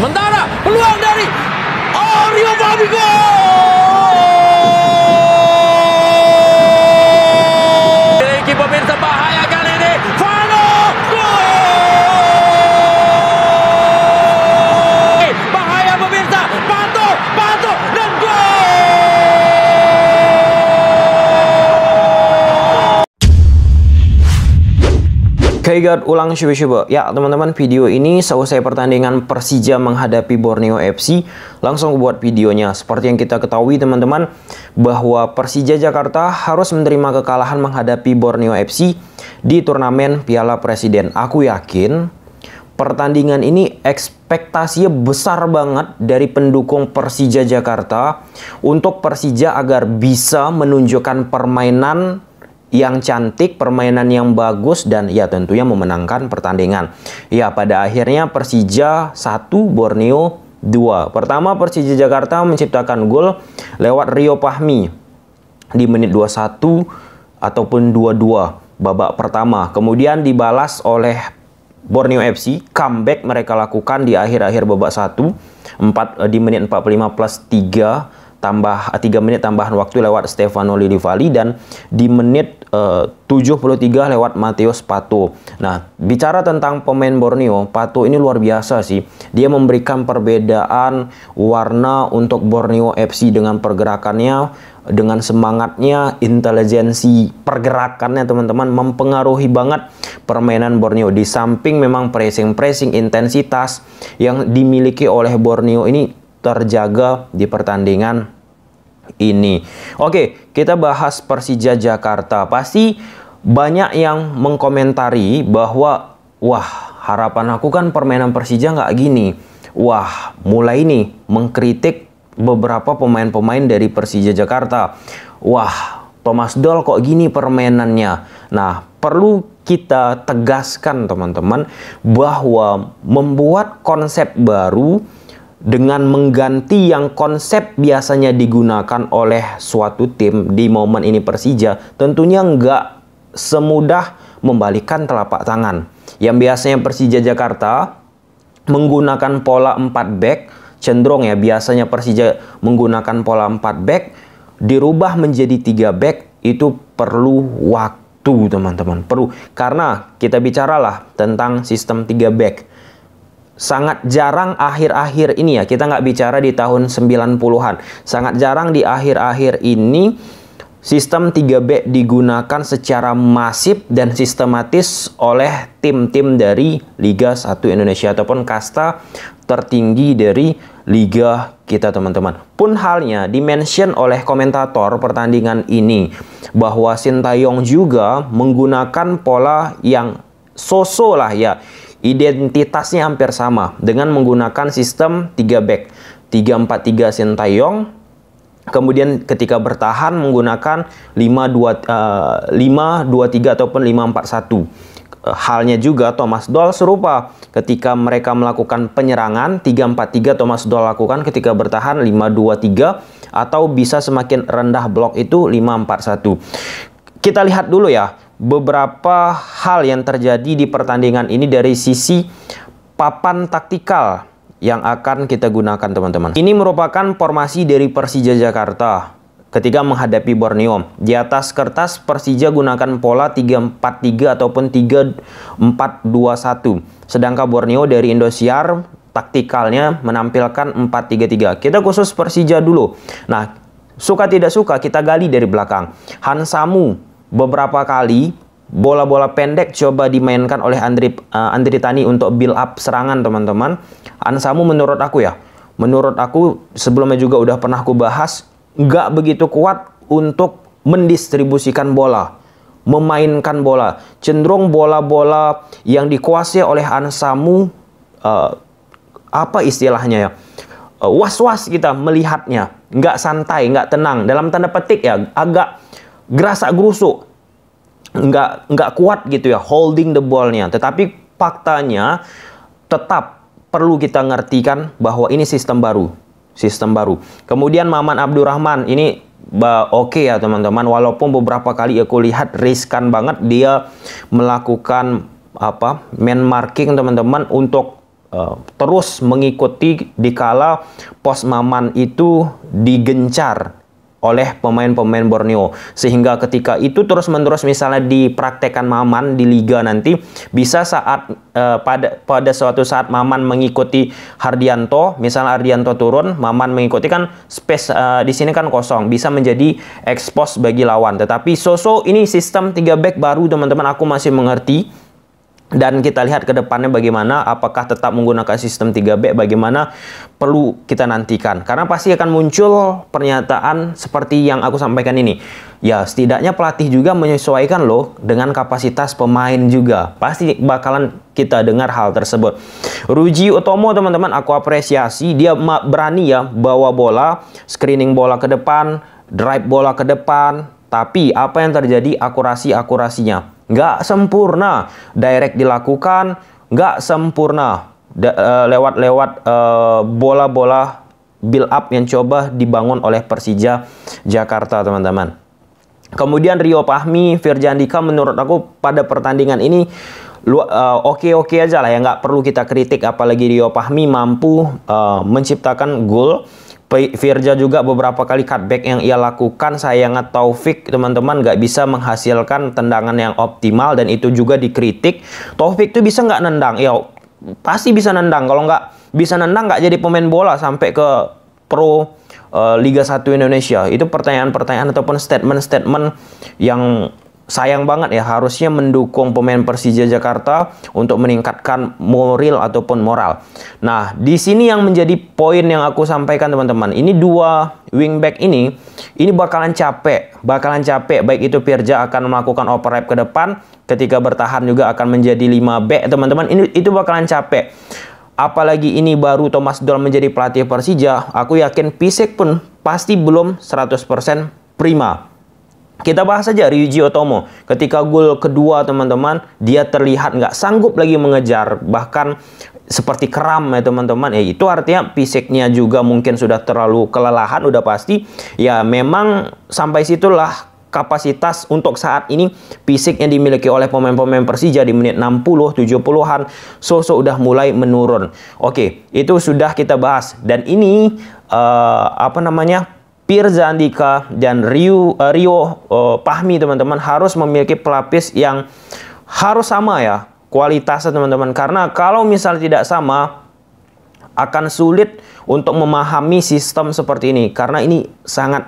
Sementara peluang dari Orio Babi gol! Oke guys ulang coba-coba Ya, teman-teman, video ini selesai pertandingan Persija menghadapi Borneo FC, langsung buat videonya. Seperti yang kita ketahui, teman-teman, bahwa Persija Jakarta harus menerima kekalahan menghadapi Borneo FC di turnamen Piala Presiden. Aku yakin pertandingan ini ekspektasinya besar banget dari pendukung Persija Jakarta untuk Persija agar bisa menunjukkan permainan yang cantik, permainan yang bagus, dan ya tentunya memenangkan pertandingan. Ya, pada akhirnya Persija 1, Borneo 2. Pertama, Persija Jakarta menciptakan gol lewat Rio Pahmi di menit 21 ataupun 22 babak pertama. Kemudian dibalas oleh Borneo FC, comeback mereka lakukan di akhir-akhir babak 1, 4, eh, di menit 45 plus 3, tambah 3 eh, menit tambahan waktu lewat Stefano Lillivali dan di menit eh, uh, 73 lewat Matheus Pato. Nah, bicara tentang pemain Borneo, Pato ini luar biasa sih. Dia memberikan perbedaan warna untuk Borneo FC dengan pergerakannya, dengan semangatnya, intelijensi pergerakannya teman-teman mempengaruhi banget permainan Borneo. Di samping memang pressing-pressing intensitas yang dimiliki oleh Borneo ini terjaga di pertandingan ini. Oke, kita bahas Persija Jakarta. Pasti banyak yang mengkomentari bahwa wah harapan aku kan permainan Persija nggak gini. Wah, mulai nih mengkritik beberapa pemain-pemain dari Persija Jakarta. Wah, Thomas Doll kok gini permainannya. Nah, perlu kita tegaskan teman-teman bahwa membuat konsep baru dengan mengganti yang konsep biasanya digunakan oleh suatu tim di momen ini Persija tentunya nggak semudah membalikan telapak tangan. Yang biasanya Persija Jakarta menggunakan pola 4 back cenderung ya biasanya Persija menggunakan pola 4 back dirubah menjadi 3 back itu perlu waktu teman-teman perlu karena kita bicaralah tentang sistem 3 back sangat jarang akhir-akhir ini ya, kita nggak bicara di tahun 90-an. Sangat jarang di akhir-akhir ini sistem 3B digunakan secara masif dan sistematis oleh tim-tim dari Liga 1 Indonesia ataupun kasta tertinggi dari liga kita teman-teman. Pun halnya dimention oleh komentator pertandingan ini bahwa Sintayong juga menggunakan pola yang soso lah ya Identitasnya hampir sama dengan menggunakan sistem 3 back. 343 4 Sintayong, kemudian ketika bertahan menggunakan 523 uh, eh, ataupun 541 halnya juga Thomas Doll serupa ketika mereka melakukan penyerangan 343 Thomas Doll lakukan ketika bertahan 523 atau bisa semakin rendah blok itu 541 kita lihat dulu ya beberapa hal yang terjadi di pertandingan ini dari sisi papan taktikal yang akan kita gunakan teman-teman. Ini merupakan formasi dari Persija Jakarta ketika menghadapi Borneo. Di atas kertas Persija gunakan pola 3-4-3 ataupun 3-4-2-1. Sedangkan Borneo dari Indosiar taktikalnya menampilkan 4-3-3. Kita khusus Persija dulu. Nah, suka tidak suka kita gali dari belakang. Hansamu beberapa kali bola-bola pendek coba dimainkan oleh Andri uh, Andri Tani untuk build up serangan teman-teman. Ansamu menurut aku ya, menurut aku sebelumnya juga udah pernah aku bahas nggak begitu kuat untuk mendistribusikan bola, memainkan bola. Cenderung bola-bola yang dikuasai oleh Ansamu uh, apa istilahnya ya? Eh, was-was kita melihatnya, nggak santai, nggak tenang. Dalam tanda petik ya, agak gerasak gerusuk nggak nggak kuat gitu ya holding the ballnya tetapi faktanya tetap perlu kita ngertikan bahwa ini sistem baru sistem baru kemudian Maman Abdurrahman ini oke okay ya teman-teman walaupun beberapa kali aku lihat riskan banget dia melakukan apa man marking teman-teman untuk uh, terus mengikuti dikala pos Maman itu digencar oleh pemain-pemain Borneo sehingga ketika itu terus-menerus misalnya dipraktekkan Maman di liga nanti bisa saat eh, pada pada suatu saat Maman mengikuti Hardianto misalnya Hardianto turun Maman mengikuti kan space eh, di sini kan kosong bisa menjadi expose bagi lawan tetapi Soso ini sistem tiga back baru teman-teman aku masih mengerti dan kita lihat ke depannya bagaimana apakah tetap menggunakan sistem 3B bagaimana perlu kita nantikan karena pasti akan muncul pernyataan seperti yang aku sampaikan ini ya setidaknya pelatih juga menyesuaikan loh dengan kapasitas pemain juga pasti bakalan kita dengar hal tersebut Ruji Otomo teman-teman aku apresiasi dia berani ya bawa bola screening bola ke depan drive bola ke depan tapi apa yang terjadi akurasi-akurasinya nggak sempurna. Direct dilakukan, nggak sempurna. Eh, lewat-lewat eh, bola-bola build up yang coba dibangun oleh Persija Jakarta, teman-teman. Kemudian Rio Pahmi, Firjandika menurut aku pada pertandingan ini eh, oke-oke uh, okay -okay aja lah ya nggak perlu kita kritik apalagi Rio Pahmi mampu uh, menciptakan gol Firja juga beberapa kali cutback yang ia lakukan sayangnya Taufik teman-teman nggak bisa menghasilkan tendangan yang optimal dan itu juga dikritik Taufik tuh bisa nggak nendang ya pasti bisa nendang kalau nggak bisa nendang nggak jadi pemain bola sampai ke pro uh, Liga 1 Indonesia itu pertanyaan-pertanyaan ataupun statement-statement yang sayang banget ya harusnya mendukung pemain Persija Jakarta untuk meningkatkan moral ataupun moral. Nah, di sini yang menjadi poin yang aku sampaikan teman-teman. Ini dua wingback ini ini bakalan capek, bakalan capek baik itu Pirja akan melakukan overlap ke depan ketika bertahan juga akan menjadi 5 back teman-teman. Ini itu bakalan capek. Apalagi ini baru Thomas Doll menjadi pelatih Persija, aku yakin fisik pun pasti belum 100% prima. Kita bahas saja Ryuji Otomo. Ketika gol kedua teman-teman, dia terlihat nggak sanggup lagi mengejar. Bahkan seperti kram ya teman-teman. Ya itu artinya fisiknya juga mungkin sudah terlalu kelelahan udah pasti. Ya memang sampai situlah kapasitas untuk saat ini fisik yang dimiliki oleh pemain-pemain Persija di menit 60, 70-an sosok udah mulai menurun. Oke, itu sudah kita bahas dan ini uh, apa namanya? Pirza Andika dan eh, Rio uh, eh, Rio uh, Pahmi teman-teman harus memiliki pelapis yang harus sama ya kualitasnya teman-teman karena kalau misal tidak sama akan sulit untuk memahami sistem seperti ini karena ini sangat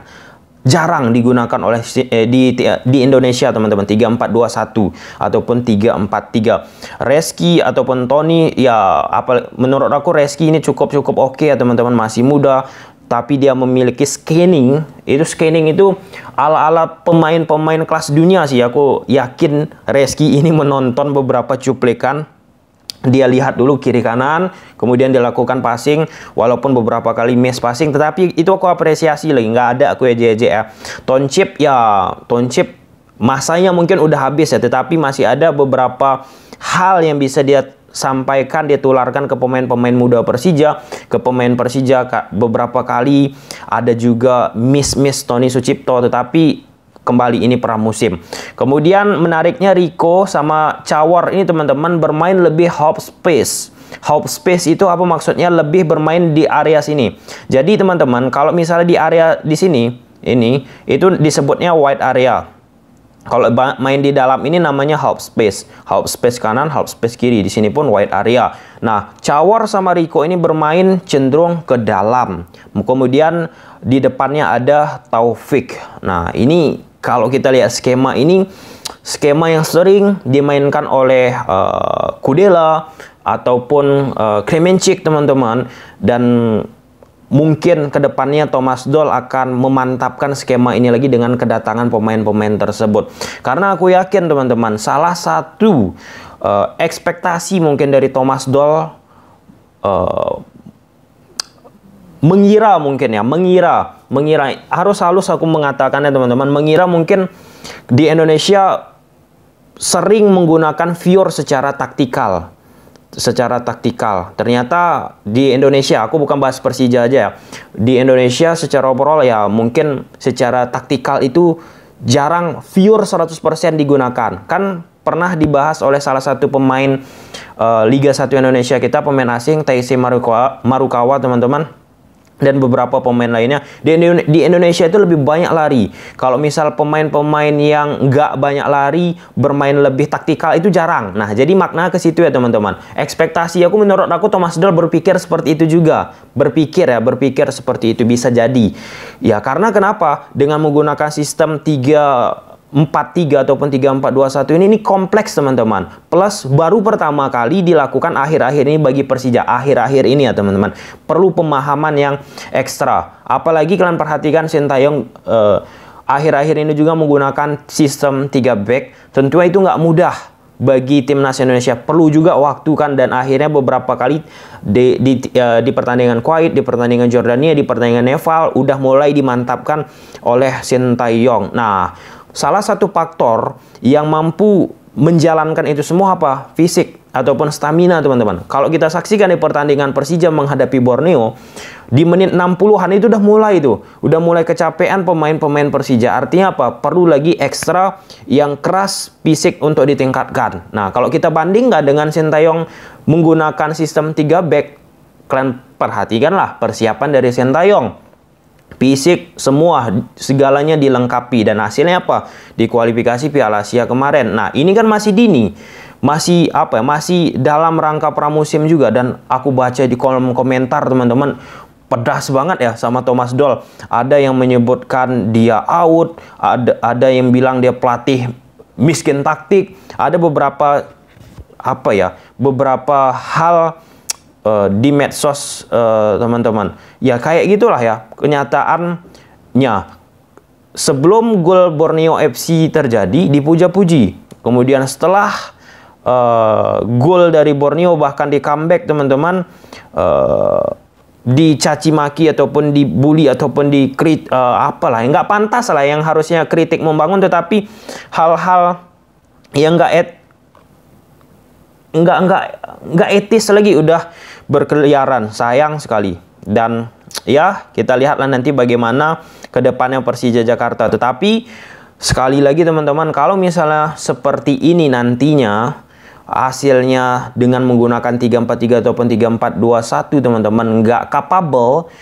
jarang digunakan oleh eh, di eh, di Indonesia teman-teman 3421 ataupun 343 Reski ataupun Tony ya apa menurut aku Reski ini cukup cukup oke okay, ya teman-teman masih muda tapi dia memiliki scanning itu scanning itu ala-ala pemain-pemain kelas dunia sih aku yakin Reski ini menonton beberapa cuplikan dia lihat dulu kiri kanan kemudian dilakukan passing walaupun beberapa kali miss passing tetapi itu aku apresiasi lagi nggak ada aku ya eja ya Tonchip ya Tonchip masanya mungkin udah habis ya tetapi masih ada beberapa hal yang bisa dia sampaikan dia tularkan ke pemain-pemain muda Persija, ke pemain Persija beberapa kali ada juga miss-miss Tony Sucipto tetapi kembali ini pramusim. Kemudian menariknya Rico sama Cawar ini teman-teman bermain lebih hop space. hop space itu apa maksudnya? Lebih bermain di area sini. Jadi teman-teman kalau misalnya di area di sini ini itu disebutnya wide area. Kalau main di dalam ini namanya half space. Half space kanan, half space kiri. Di sini pun wide area. Nah, Cawor sama Rico ini bermain cenderung ke dalam. Kemudian di depannya ada Taufik. Nah, ini kalau kita lihat skema ini, skema yang sering dimainkan oleh uh, Kudela ataupun uh, eh, Kremencik, teman-teman. Dan mungkin kedepannya Thomas Doll akan memantapkan skema ini lagi dengan kedatangan pemain-pemain tersebut. Karena aku yakin teman-teman, salah satu uh, ekspektasi mungkin dari Thomas Doll uh, mengira mungkin ya, mengira, mengira harus halus aku mengatakannya teman-teman, mengira mungkin di Indonesia sering menggunakan Fior secara taktikal secara taktikal. Ternyata di Indonesia, aku bukan bahas Persija aja ya. Di Indonesia secara overall ya mungkin secara taktikal itu jarang pure 100% digunakan. Kan pernah dibahas oleh salah satu pemain uh, Liga 1 Indonesia kita, pemain asing Taisi Marukawa teman-teman dan beberapa pemain lainnya di, di Indonesia itu lebih banyak lari. Kalau misal pemain-pemain yang nggak banyak lari bermain lebih taktikal itu jarang. Nah jadi makna ke situ ya teman-teman. Ekspektasi aku menurut aku Thomas Doll berpikir seperti itu juga. Berpikir ya berpikir seperti itu bisa jadi. Ya karena kenapa dengan menggunakan sistem tiga 43 ataupun 3421 ini ini kompleks teman-teman. Plus baru pertama kali dilakukan akhir-akhir ini bagi Persija akhir-akhir ini ya teman-teman. Perlu pemahaman yang ekstra. Apalagi kalian perhatikan Sintayong eh, akhir-akhir ini juga menggunakan sistem 3 back. Tentu itu nggak mudah bagi timnas Indonesia perlu juga waktu kan dan akhirnya beberapa kali di di, uh, di pertandingan Kuwait, di pertandingan Jordania, di pertandingan Nepal udah mulai dimantapkan oleh Sintayong. Nah, salah satu faktor yang mampu menjalankan itu semua apa? Fisik ataupun stamina, teman-teman. Kalau kita saksikan di pertandingan Persija menghadapi Borneo, di menit 60-an itu udah mulai itu Udah mulai kecapean pemain-pemain Persija. Artinya apa? Perlu lagi ekstra yang keras fisik untuk ditingkatkan. Nah, kalau kita bandingkan dengan Sintayong menggunakan sistem 3 back, kalian perhatikanlah persiapan dari Sintayong fisik semua segalanya dilengkapi dan hasilnya apa di kualifikasi Piala Asia kemarin. Nah, ini kan masih dini. Masih apa ya? Masih dalam rangka pramusim juga dan aku baca di kolom komentar teman-teman pedas banget ya sama Thomas Doll. Ada yang menyebutkan dia out, ada ada yang bilang dia pelatih miskin taktik, ada beberapa apa ya? beberapa hal uh, di medsos eh, teman-teman. Uh, ya kayak gitulah ya kenyataannya. Sebelum gol Borneo FC terjadi dipuja-puji. Kemudian setelah uh, gol dari Borneo bahkan di comeback teman-teman uh, dicaci maki ataupun dibully ataupun dikrit uh, apalah nggak pantas lah yang harusnya kritik membangun tetapi hal-hal yang nggak nggak nggak nggak etis lagi udah berkeliaran sayang sekali dan ya kita lihatlah nanti bagaimana kedepannya Persija Jakarta tetapi sekali lagi teman-teman kalau misalnya seperti ini nantinya hasilnya dengan menggunakan 343 ataupun 3421 teman-teman nggak capable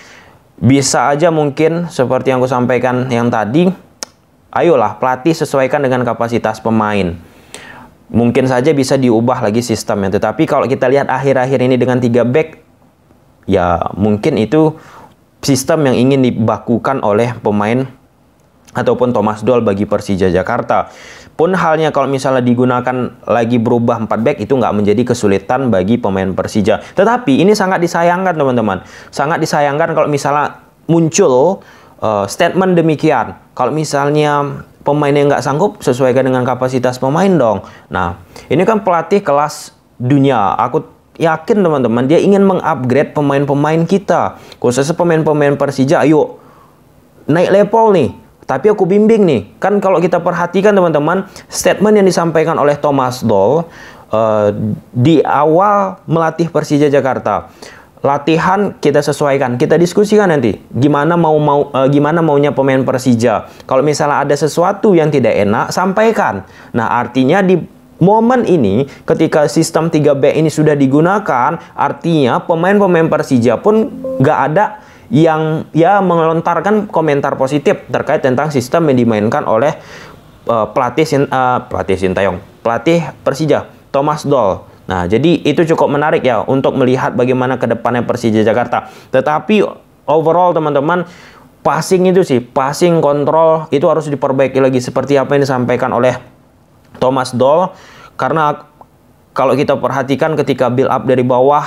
bisa aja mungkin seperti yang aku sampaikan yang tadi ayolah pelatih sesuaikan dengan kapasitas pemain mungkin saja bisa diubah lagi sistemnya. Tetapi kalau kita lihat akhir-akhir ini dengan tiga back, ya mungkin itu sistem yang ingin dibakukan oleh pemain ataupun Thomas Doll bagi Persija Jakarta. Pun halnya kalau misalnya digunakan lagi berubah 4 back itu nggak menjadi kesulitan bagi pemain Persija. Tetapi ini sangat disayangkan teman-teman. Sangat disayangkan kalau misalnya muncul uh, statement demikian. Kalau misalnya pemain yang nggak sanggup sesuaikan dengan kapasitas pemain dong. Nah, ini kan pelatih kelas dunia. Aku yakin teman-teman dia ingin mengupgrade pemain-pemain kita. Khususnya pemain-pemain Persija, ayo naik level nih. Tapi aku bimbing nih. Kan kalau kita perhatikan teman-teman, statement yang disampaikan oleh Thomas Doll uh, di awal melatih Persija Jakarta latihan kita sesuaikan. Kita diskusikan nanti gimana mau mau e, gimana maunya pemain Persija. Kalau misalnya ada sesuatu yang tidak enak, sampaikan. Nah, artinya di momen ini ketika sistem 3B ini sudah digunakan, artinya pemain-pemain Persija pun nggak ada yang ya mengelontarkan komentar positif terkait tentang sistem yang dimainkan oleh uh, pelatih sin, uh, pelatih Sintayong, pelatih Persija Thomas Doll. Nah, jadi itu cukup menarik ya untuk melihat bagaimana ke depannya Persija Jakarta. Tetapi overall teman-teman passing itu sih, passing kontrol itu harus diperbaiki lagi seperti apa yang disampaikan oleh Thomas Doll karena kalau kita perhatikan ketika build up dari bawah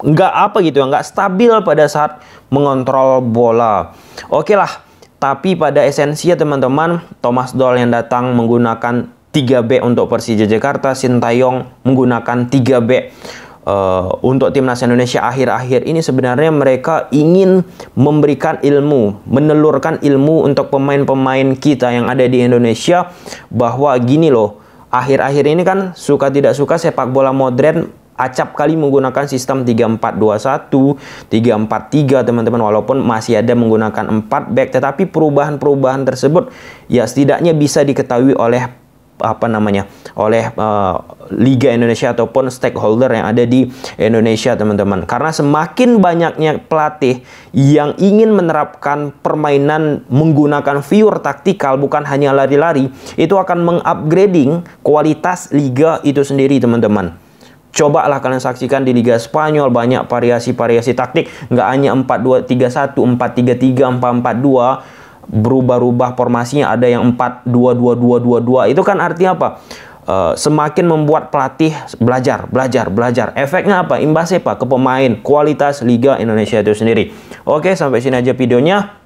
nggak apa gitu ya, nggak stabil pada saat mengontrol bola. Oke okay lah, tapi pada esensinya teman-teman, Thomas Doll yang datang menggunakan 3B untuk Persija Jakarta, Sintayong menggunakan 3B. Uh, eh, untuk timnas Indonesia akhir-akhir ini sebenarnya mereka ingin memberikan ilmu, menelurkan ilmu untuk pemain-pemain kita yang ada di Indonesia bahwa gini loh, akhir-akhir ini kan suka tidak suka sepak bola modern acap kali menggunakan sistem 3421, 343 teman-teman walaupun masih ada menggunakan 4 back tetapi perubahan-perubahan tersebut ya setidaknya bisa diketahui oleh apa namanya oleh uh, Liga Indonesia ataupun stakeholder yang ada di Indonesia teman-teman karena semakin banyaknya pelatih yang ingin menerapkan permainan menggunakan viewer taktikal bukan hanya lari-lari itu akan mengupgrading kualitas liga itu sendiri teman-teman coba lah kalian saksikan di Liga Spanyol banyak variasi-variasi taktik nggak hanya 4-2-3-1 4-3-3 4-4-2 berubah-ubah formasinya ada yang 4 2 2 2 2 2 itu kan artinya apa? Uh, semakin membuat pelatih belajar, belajar, belajar. Efeknya apa? Imbasnya apa? Ke pemain, kualitas Liga Indonesia itu sendiri. Oke, sampai sini aja videonya.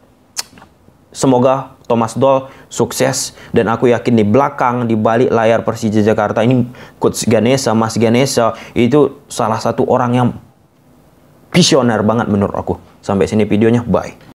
Semoga Thomas Doll sukses dan aku yakin di belakang di balik layar Persija Jakarta ini coach Ganesa, Mas Ganesa itu salah satu orang yang visioner banget menurut aku. Sampai sini videonya, bye.